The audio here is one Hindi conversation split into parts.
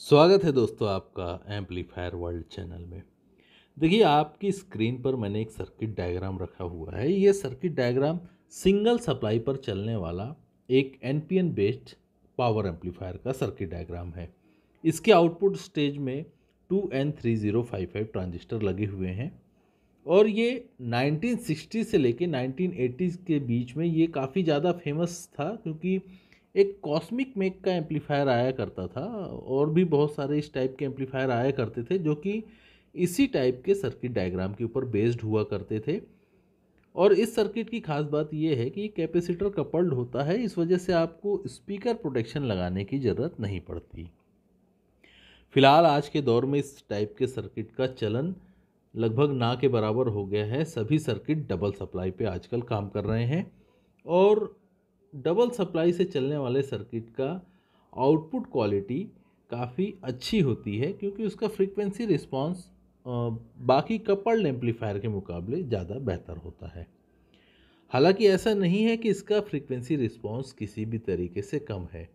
स्वागत है दोस्तों आपका एम्पलीफायर वर्ल्ड चैनल में देखिए आपकी स्क्रीन पर मैंने एक सर्किट डायग्राम रखा हुआ है ये सर्किट डायग्राम सिंगल सप्लाई पर चलने वाला एक N P N based power amplifier का सर्किट डायग्राम है इसके आउटपुट स्टेज में two N three zero five five transistor लगे हुए हैं और ये 1960 से लेके एटीज के बीच में ये काफ़ी ज़्यादा फेमस था क्योंकि एक कॉस्मिक मेक का एम्पलीफायर आया करता था और भी बहुत सारे इस टाइप के एम्पलीफायर आया करते थे जो कि इसी टाइप के सर्किट डायग्राम के ऊपर बेस्ड हुआ करते थे और इस सर्किट की खास बात यह है कि कैपेसिटर कपल्ड होता है इस वजह से आपको स्पीकर प्रोटेक्शन लगाने की ज़रूरत नहीं पड़ती फिलहाल आज के दौर में इस टाइप के सर्किट का चलन लगभग ना के बराबर हो गया है सभी सर्किट डबल सप्लाई पे आजकल काम कर रहे हैं और डबल सप्लाई से चलने वाले सर्किट का आउटपुट क्वालिटी काफ़ी अच्छी होती है क्योंकि उसका फ्रीक्वेंसी रिस्पांस बाकी कपल्ड एम्पलीफायर के मुकाबले ज़्यादा बेहतर होता है हालांकि ऐसा नहीं है कि इसका फ्रीक्वेंसी रिस्पांस किसी भी तरीके से कम है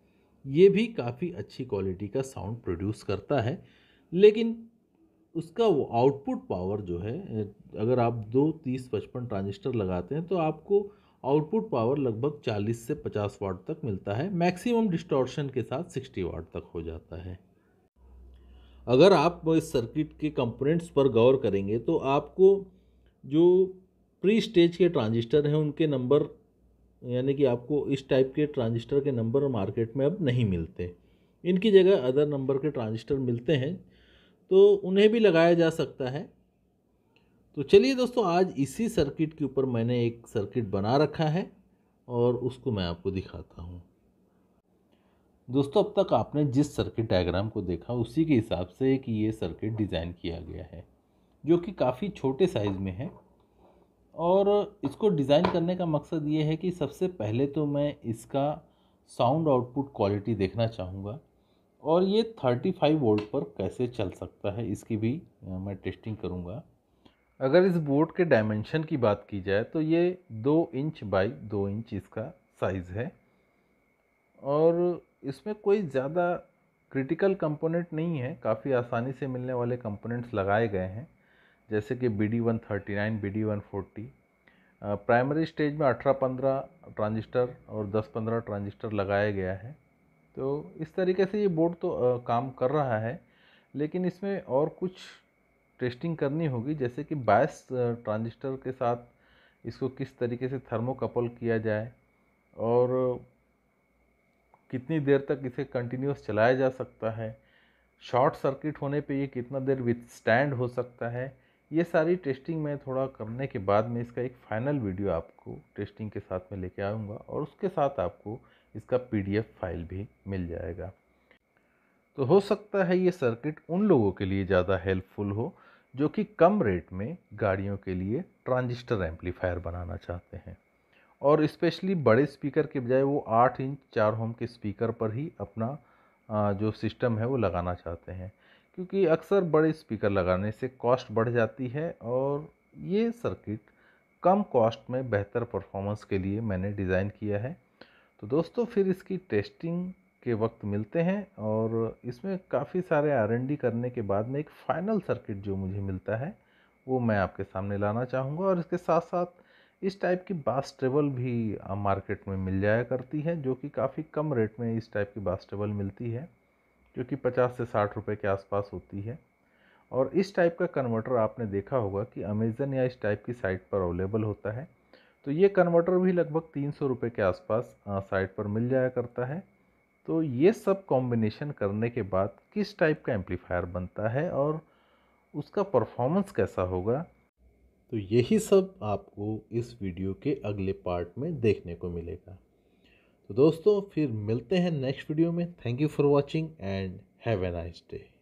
ये भी काफ़ी अच्छी क्वालिटी का साउंड प्रोड्यूस करता है लेकिन उसका वो आउटपुट पावर जो है अगर आप दो तीस पचपन ट्रांजिस्टर लगाते हैं तो आपको आउटपुट पावर लगभग 40 से 50 वाट तक मिलता है मैक्सिमम डिस्टॉर्शन के साथ 60 वाट तक हो जाता है अगर आप इस सर्किट के कंपोनेंट्स पर गौर करेंगे तो आपको जो प्री स्टेज के ट्रांजिस्टर हैं उनके नंबर यानी कि आपको इस टाइप के ट्रांजिस्टर के नंबर मार्केट में अब नहीं मिलते इनकी जगह अदर नंबर के ट्रांजिस्टर मिलते हैं तो उन्हें भी लगाया जा सकता है तो चलिए दोस्तों आज इसी सर्किट के ऊपर मैंने एक सर्किट बना रखा है और उसको मैं आपको दिखाता हूँ दोस्तों अब तक आपने जिस सर्किट डायग्राम को देखा उसी के हिसाब से कि ये सर्किट डिज़ाइन किया गया है जो कि काफ़ी छोटे साइज़ में है और इसको डिज़ाइन करने का मकसद ये है कि सबसे पहले तो मैं इसका साउंड आउटपुट क्वालिटी देखना चाहूँगा और ये थर्टी फाइव वोल्ट पर कैसे चल सकता है इसकी भी मैं टेस्टिंग करूँगा अगर इस बोर्ड के डायमेंशन की बात की जाए तो ये दो इंच बाई दो इंच इसका साइज़ है और इसमें कोई ज़्यादा क्रिटिकल कंपोनेंट नहीं है काफ़ी आसानी से मिलने वाले कंपोनेंट्स लगाए गए हैं जैसे कि B D one thirty nine B D one forty primary stage में अठारह पंद्रह ट्रांजिस्टर और दस पंद्रह ट्रांजिस्टर लगाया गया है तो इस तरीके से ये बोर्ड तो आ, काम कर रहा है लेकिन इसमें और कुछ टेस्टिंग करनी होगी जैसे कि बायस ट्रांजिस्टर के साथ इसको किस तरीके से थर्मोकपल किया जाए और कितनी देर तक इसे कंटिन्यूस चलाया जा सकता है शॉर्ट सर्किट होने पे ये कितना देर विथ स्टैंड हो सकता है ये सारी टेस्टिंग मैं थोड़ा करने के बाद में इसका एक फ़ाइनल वीडियो आपको टेस्टिंग के साथ में लेके आऊँगा और उसके साथ आपको इसका पीडीएफ फाइल भी मिल जाएगा तो हो सकता है ये सर्किट उन लोगों के लिए ज़्यादा हेल्पफुल हो जो कि कम रेट में गाड़ियों के लिए ट्रांजिस्टर एम्पलीफायर बनाना चाहते हैं और इस्पेशली बड़े स्पीकर के बजाय वो आठ इंच चार होम के स्पीकर पर ही अपना जो सिस्टम है वो लगाना चाहते हैं क्योंकि अक्सर बड़े स्पीकर लगाने से कॉस्ट बढ़ जाती है और ये सर्किट कम कॉस्ट में बेहतर परफॉर्मेंस के लिए मैंने डिज़ाइन किया है तो दोस्तों फिर इसकी टेस्टिंग के वक्त मिलते हैं और इसमें काफ़ी सारे आर करने के बाद में एक फ़ाइनल सर्किट जो मुझे मिलता है वो मैं आपके सामने लाना चाहूँगा और इसके साथ साथ इस टाइप की बास टेबल भी मार्केट में मिल जाया करती है जो कि काफ़ी कम रेट में इस टाइप की बास टेबल मिलती है जो कि पचास से साठ रुपये के आसपास होती है और इस टाइप का कन्वर्टर आपने देखा होगा कि अमेज़न या इस टाइप की साइट पर अवेलेबल होता है तो ये कन्वर्टर भी लगभग तीन सौ रुपये के आसपास साइट पर मिल जाया करता है तो ये सब कॉम्बिनेशन करने के बाद किस टाइप का एम्पलीफायर बनता है और उसका परफॉर्मेंस कैसा होगा तो यही सब आपको इस वीडियो के अगले पार्ट में देखने को मिलेगा तो दोस्तों फिर मिलते हैं नेक्स्ट वीडियो में thank you for watching and have a nice day